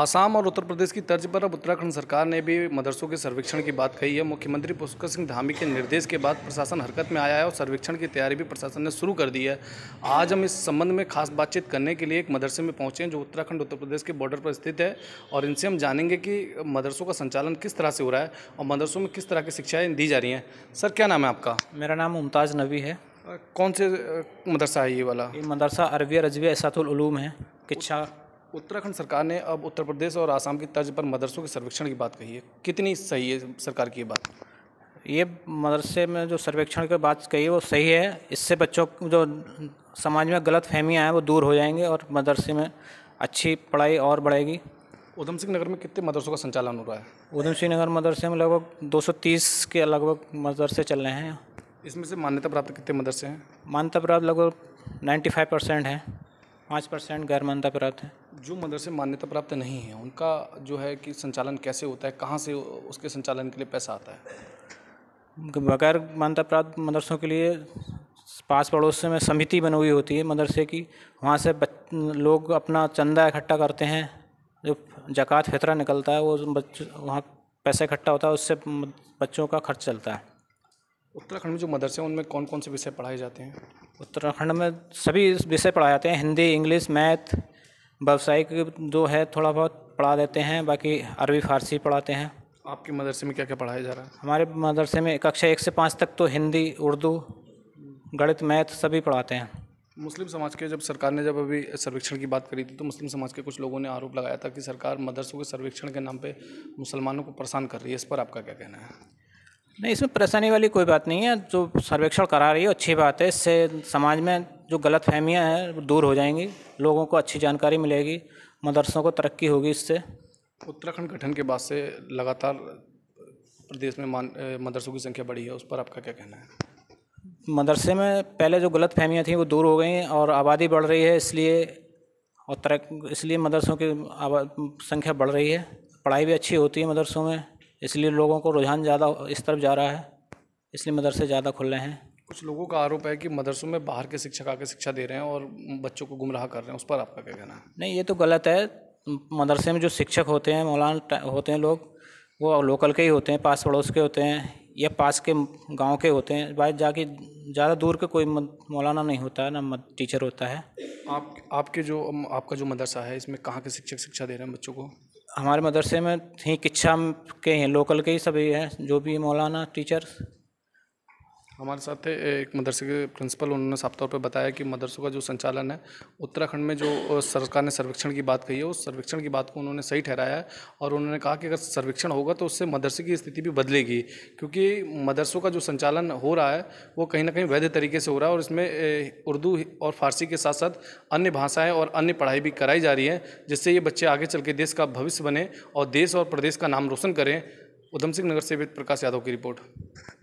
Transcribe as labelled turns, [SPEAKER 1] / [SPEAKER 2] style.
[SPEAKER 1] आसाम और उत्तर प्रदेश की तर्ज पर अब उत्तराखंड सरकार ने भी मदरसों के सर्वेक्षण की बात कही है मुख्यमंत्री पुष्कर सिंह धामी के निर्देश के बाद प्रशासन हरकत में आया है और सर्वेक्षण की तैयारी भी प्रशासन ने शुरू कर दी है आज हम इस संबंध में खास बातचीत करने के लिए एक मदरसे में पहुँचे हैं जो उत्तराखंड उत्तर प्रदेश के बॉर्डर पर स्थित है और इनसे हम जानेंगे कि मदरसों का संचालन किस तरह से हो रहा है और मदरसों में किस तरह की शिक्षाएँ दी जा रही हैं सर क्या नाम है आपका मेरा नाम मुमताज़ नबी है कौन से मदरसा है ये वाला ये मदरसा अरबिया रजविया सातुल है किच्छा उत्तराखंड सरकार ने अब उत्तर प्रदेश और आसाम की तर्ज पर मदरसों के सर्वेक्षण की बात कही है कितनी सही है सरकार की ये बात ये मदरसे में जो सर्वेक्षण की बात कही है वो सही है इससे बच्चों
[SPEAKER 2] जो समाज में गलत फहमियाँ हैं वो दूर हो जाएंगे और मदरसे में अच्छी पढ़ाई और बढ़ेगी उधम सिंह नगर में कितने मदरसों का संचालन हो रहा है उधम सिंह नगर मदरसे में लगभग 230 के लगभग मदरसे चल रहे हैं इसमें से मान्यता प्राप्त कितने मदरसे हैं मान्यता प्राप्त लगभग 95 परसेंट हैं
[SPEAKER 1] पाँच परसेंट गैर मान्यता प्राप्त हैं जो मदरसे मान्यता प्राप्त नहीं है उनका जो है कि संचालन कैसे होता है कहाँ से उसके संचालन के लिए पैसा आता
[SPEAKER 2] है बगैर मान्यता प्राप्त मदरसों के लिए पास पड़ोस में समिति बनी हुई होती है मदरसे की वहाँ से लोग अपना चंदा इकट्ठा करते हैं जो जक़ात फितरा निकलता है वो बच्चों वहाँ पैसा इकट्ठा होता है उससे बच्चों का खर्च चलता है
[SPEAKER 1] उत्तराखंड में जो मदरसे हैं उनमें कौन कौन से विषय पढ़ाए जाते हैं
[SPEAKER 2] उत्तराखंड में सभी विषय पढ़ाए जाते हैं हिंदी इंग्लिश मैथ व्यावसायिक जो है थोड़ा बहुत पढ़ा देते हैं बाकी अरबी फ़ारसी पढ़ाते हैं आपके मदरसे में क्या क्या पढ़ाया जा रहा है हमारे मदरसे में कक्षा एक से पाँच तक तो हिंदी उर्दू गणित मैथ सभी पढ़ाते हैं
[SPEAKER 1] मुस्लिम समाज के जब सरकार ने जब अभी सर्वेक्षण की बात करी थी तो मुस्लिम समाज के कुछ लोगों ने आरोप लगाया था कि सरकार मदरसों के सर्वेक्षण के नाम पे मुसलमानों को परेशान कर रही है इस पर आपका क्या कहना है
[SPEAKER 2] नहीं इसमें परेशानी वाली कोई बात नहीं है जो सर्वेक्षण करा रही है अच्छी बात है इससे समाज में जो गलत फहमियाँ हैं दूर हो जाएंगी लोगों को अच्छी जानकारी मिलेगी मदरसों को तरक्की होगी इससे
[SPEAKER 1] उत्तराखंड गठन के बाद से लगातार प्रदेश में मान मदरसों की संख्या बढ़ी है उस पर आपका क्या कहना
[SPEAKER 2] है मदरसे में पहले जो गलत फहमियाँ थी वो दूर हो गई और आबादी बढ़ रही है इसलिए और तरक इसलिए मदरसों की संख्या बढ़ रही है पढ़ाई भी अच्छी होती है मदरसों में इसलिए लोगों को रुझान ज़्यादा
[SPEAKER 1] इस तरफ जा रहा है इसलिए मदरसे ज़्यादा खुल रहे हैं कुछ लोगों का आरोप है कि मदरसों में बाहर के शिक्षक आके शिक्षा दे रहे हैं और बच्चों को गुमराह कर रहे हैं उस पर आपका क्या कहना है नहीं ये तो गलत है
[SPEAKER 2] मदरसे में जो शिक्षक होते हैं मौलाना होते हैं लोग वो लोकल के ही होते हैं पास पड़ोस के होते हैं या पास के गांव के होते हैं बाहर जाके ज़्यादा दूर का कोई मौलाना
[SPEAKER 1] नहीं होता है ना टीचर होता है आप आपके जो आपका जो मदरसा है इसमें कहाँ के शिक्षक शिक्षा दे रहे हैं बच्चों को
[SPEAKER 2] हमारे मदरसे में ही किच्छा के हैं लोकल के ही सभी हैं जो
[SPEAKER 1] भी मौलाना टीचर हमारे साथ एक मदरसे के प्रिंसिपल उन्होंने साफ तौर पर बताया कि मदरसों का जो संचालन है उत्तराखंड में जो सरकार ने सर्वेक्षण की बात कही है उस सर्वेक्षण की बात को उन्होंने सही ठहराया है और उन्होंने कहा कि अगर सर्वेक्षण होगा तो उससे मदरसे की स्थिति भी बदलेगी क्योंकि मदरसों का जो संचालन हो रहा है वो कहीं ना कहीं वैध तरीके से हो रहा है और इसमें उर्दू और फारसी के साथ साथ अन्य भाषाएँ और अन्य पढ़ाई भी कराई जा रही है जिससे ये बच्चे आगे चल के देश का भविष्य बने और देश और प्रदेश का नाम रोशन करें उधम सिंह नगर से प्रकाश यादव की रिपोर्ट